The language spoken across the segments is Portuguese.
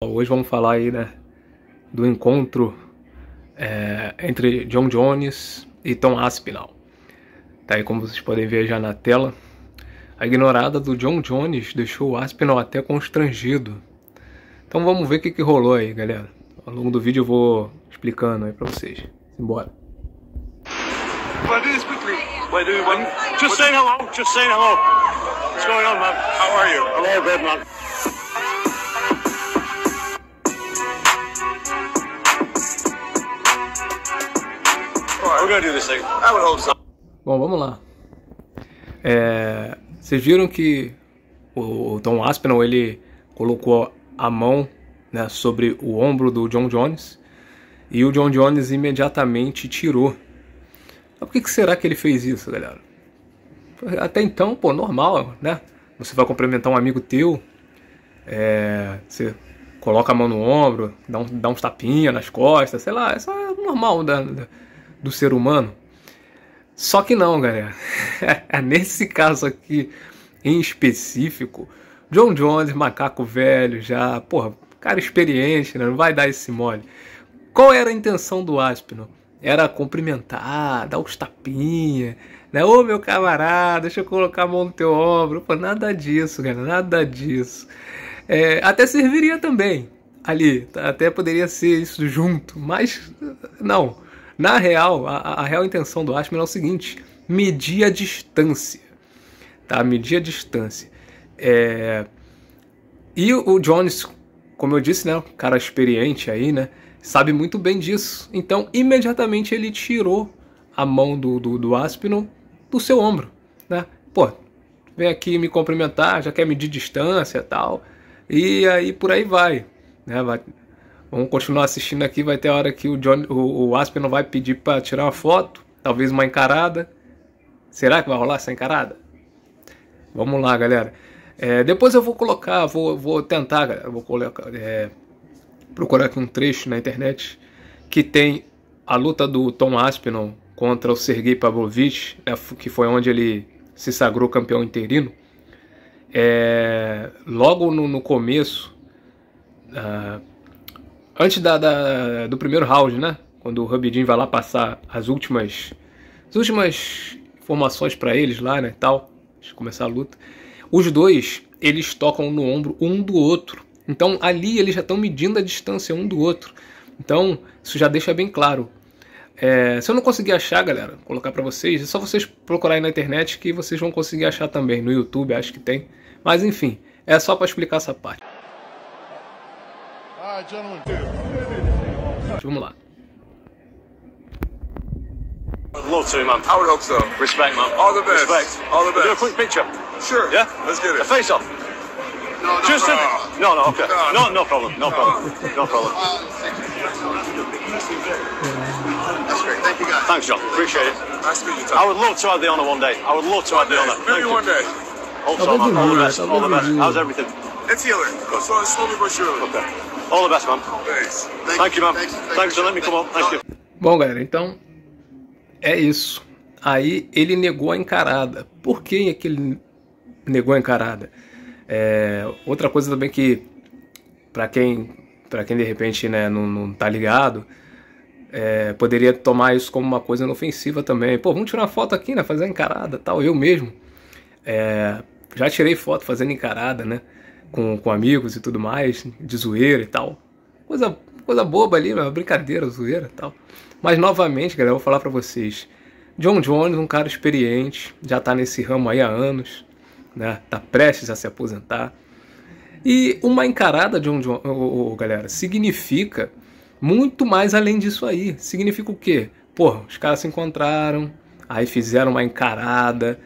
Hoje vamos falar aí, né, do encontro é, entre John Jones e Tom Aspinall. Tá aí como vocês podem ver já na tela. A ignorada do John Jones deixou o Aspinall até constrangido. Então vamos ver o que, que rolou aí, galera. Ao longo do vídeo eu vou explicando aí pra vocês. Simbora. Just saying hello. Just saying hello. What's going on, man? How are you? Hello, good man. É Bom, vamos lá. É, vocês viram que o Tom Aspinall ele colocou a mão né, sobre o ombro do John Jones e o John Jones imediatamente tirou. Mas por que, que será que ele fez isso, galera? Até então, pô, normal, né? Você vai cumprimentar um amigo teu, é, você coloca a mão no ombro, dá, um, dá uns tapinha nas costas, sei lá, isso é normal da né? do ser humano. Só que não, galera. Nesse caso aqui em específico, John Jones, macaco velho já, porra, cara experiente, né? não vai dar esse mole. Qual era a intenção do Aspino? Era cumprimentar, dar uns tapinhas, né? Ô meu camarada, deixa eu colocar a mão no teu ombro. Pô, nada disso, galera, nada disso. É, até serviria também ali, até poderia ser isso junto, mas não. Na real, a, a real intenção do Ashman é o seguinte: medir a distância. Tá? Medir a distância. É... E o Jones, como eu disse, né? Um cara experiente aí, né? Sabe muito bem disso. Então, imediatamente ele tirou a mão do, do, do Aspinall do seu ombro, né? Pô, vem aqui me cumprimentar, já quer medir distância e tal. E aí por aí vai, né? Vai, Vamos continuar assistindo aqui, vai ter a hora que o, John, o, o Aspen não vai pedir para tirar uma foto, talvez uma encarada. Será que vai rolar essa encarada? Vamos lá, galera. É, depois eu vou colocar, vou, vou tentar, galera, vou colocar, é, procurar aqui um trecho na internet que tem a luta do Tom Aspinall contra o Sergei Pavlovich, né, que foi onde ele se sagrou campeão interino. É, logo no, no começo, uh, antes da, da, do primeiro round, né? Quando o Hubidin vai lá passar as últimas as últimas informações para eles lá, né, tal, antes de começar a luta. Os dois, eles tocam no ombro um do outro. Então ali eles já estão medindo a distância um do outro. Então isso já deixa bem claro. É, se eu não conseguir achar, galera, colocar para vocês, é só vocês procurarem na internet que vocês vão conseguir achar também. No YouTube acho que tem. Mas enfim, é só para explicar essa parte. right, gentlemen. Jumla. i love to, man. I would hope so. Respect, man. All the best. Respect. All the best. Do a quick picture. Sure. Yeah? Let's get it. A face off. No, no, Just no. A... no, no, okay. No. no, no problem. No problem. No problem. That's great. Thank you, guys. Thanks, John. Appreciate it. Nice to meet you, Tom. I would love to have the honour one day. I would love to one have day. the honour. Maybe Thank one you. day. Hope so, man. All the oh, best. All the best. How's everything? It's healing. slowly but surely. Okay. All the best, mum. Thank you, mum. Thanks for letting me come on. Thank you. Bom, galera, então é isso. Aí ele negou a encarada. Por que, é que ele negou a encarada? É, outra coisa também que, para quem, pra quem de repente né, não, não tá ligado, é, poderia tomar isso como uma coisa inofensiva também. Pô, vamos tirar uma foto aqui, né? Fazer encarada tal. Eu mesmo é, já tirei foto fazendo encarada, né? com, com amigos e tudo mais, de zoeira e tal. Coisa, coisa boba ali, uma brincadeira, zoeira e tal. Mas novamente, galera, eu vou falar para vocês. John Jones, um cara experiente, já tá nesse ramo aí há anos, né? Tá prestes a se aposentar. E uma encarada John Jones, oh, oh, galera, significa muito mais além disso aí. Significa o quê? Porra, os caras se encontraram, aí fizeram uma encarada.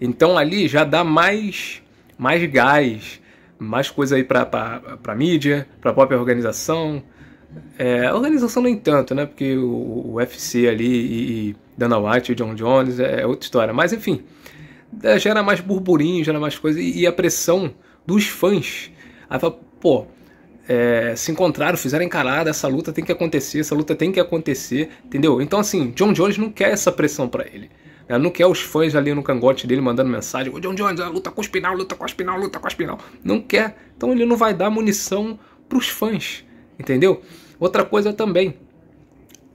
Então ali já dá mais mais gás, mais coisa aí pra, pra, pra mídia, pra própria organização. É, a organização nem tanto, né? Porque o, o UFC ali e, e Dana White e John Jones é, é outra história. Mas enfim, gera é, mais burburinho, gera mais coisa. E, e a pressão dos fãs. Aí fala, pô, é, se encontraram, fizeram encarada, essa luta tem que acontecer, essa luta tem que acontecer, entendeu? Então assim, John Jones não quer essa pressão para ele. Ela não quer os fãs ali no cangote dele mandando mensagem: Ô John Jones, luta com o Espinal, luta com o Espinal, luta com o Espinal. Não quer. Então ele não vai dar munição para os fãs, entendeu? Outra coisa também,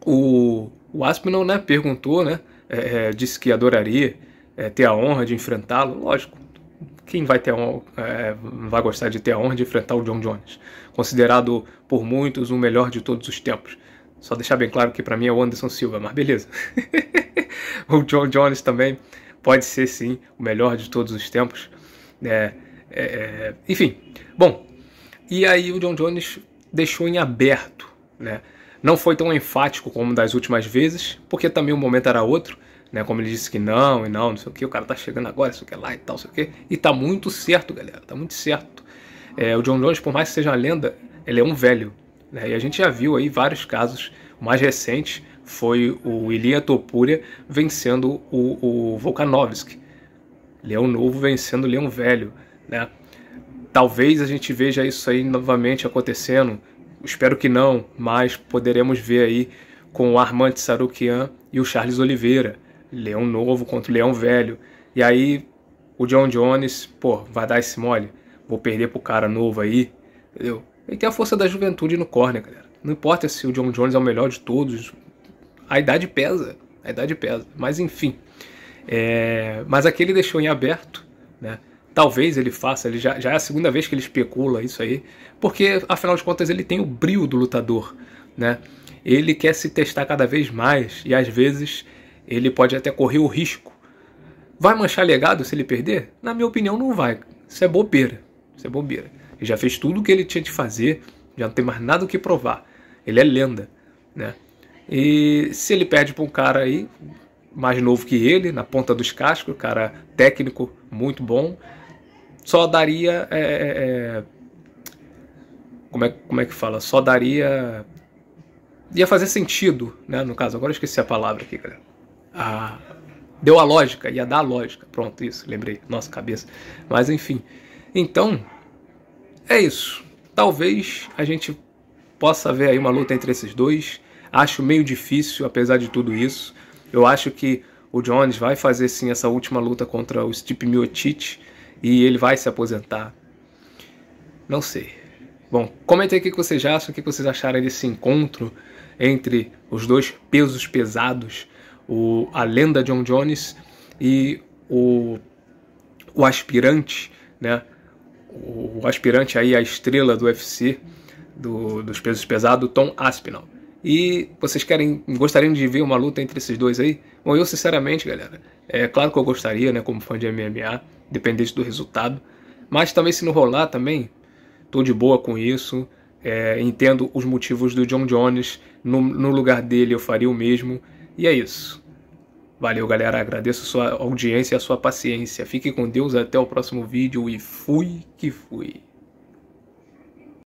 o, o Aspinall né, perguntou, né, é, é, disse que adoraria é, ter a honra de enfrentá-lo. Lógico, quem vai, ter é, vai gostar de ter a honra de enfrentar o John Jones, considerado por muitos o melhor de todos os tempos. Só deixar bem claro que para mim é o Anderson Silva, mas beleza. o John Jones também pode ser sim o melhor de todos os tempos. Né? É, é, é, enfim, bom. E aí o John Jones deixou em aberto, né? Não foi tão enfático como das últimas vezes, porque também o momento era outro, né? Como ele disse que não e não, não sei o que, o cara tá chegando agora, isso que é lá e tal, não sei o que. É. E tá muito certo, galera, tá muito certo. É, o John Jones, por mais que seja uma lenda, ele é um velho, né? E a gente já viu aí vários casos. O mais recente foi o Ilya Topuria vencendo o, o Volkanovski. Leão novo vencendo leão velho. Né? Talvez a gente veja isso aí novamente acontecendo. Espero que não, mas poderemos ver aí com o Armand Sarukian e o Charles Oliveira. Leão novo contra o leão velho. E aí o John Jones, pô, vai dar esse mole. Vou perder pro cara novo aí, entendeu? Ele tem a força da juventude no corner, galera. Não importa se o John Jones é o melhor de todos, a idade pesa, a idade pesa. Mas enfim, é... mas aqui ele deixou em aberto, né? Talvez ele faça, ele já, já é a segunda vez que ele especula isso aí, porque afinal de contas ele tem o brilho do lutador, né? Ele quer se testar cada vez mais e às vezes ele pode até correr o risco. Vai manchar legado se ele perder? Na minha opinião, não vai. Isso é bobeira. Isso é bobeira. Ele já fez tudo o que ele tinha de fazer, já não tem mais nada o que provar. Ele é lenda, né? E se ele perde para um cara aí, mais novo que ele, na ponta dos cascos, cara técnico muito bom, só daria. É é, é, é, como, é, como é que fala? Só daria. ia fazer sentido, né? No caso, agora eu esqueci a palavra aqui, cara. Ah, deu a lógica, ia dar a lógica. Pronto, isso, lembrei, nossa cabeça. Mas enfim. Então, é isso. Talvez a gente possa ver aí uma luta entre esses dois. Acho meio difícil, apesar de tudo isso. Eu acho que o Jones vai fazer sim essa última luta contra o Stipe Miocic e ele vai se aposentar. Não sei. Bom, comentem aqui o que vocês acham, o que vocês acharam desse encontro entre os dois pesos pesados, o, a lenda John Jones e o, o aspirante, né? o aspirante aí à estrela do UFC, do, dos pesos pesados, Tom Aspinall. E vocês querem, gostariam de ver uma luta entre esses dois aí? Bom, eu sinceramente, galera, é claro que eu gostaria, né, como fã de MMA, dependente do resultado, mas também se não rolar também, tô de boa com isso. É, entendo os motivos do John Jones, no, no lugar dele eu faria o mesmo, e é isso. Valeu, galera. Agradeço a sua audiência e a sua paciência. Fique com Deus até o próximo vídeo e fui que fui.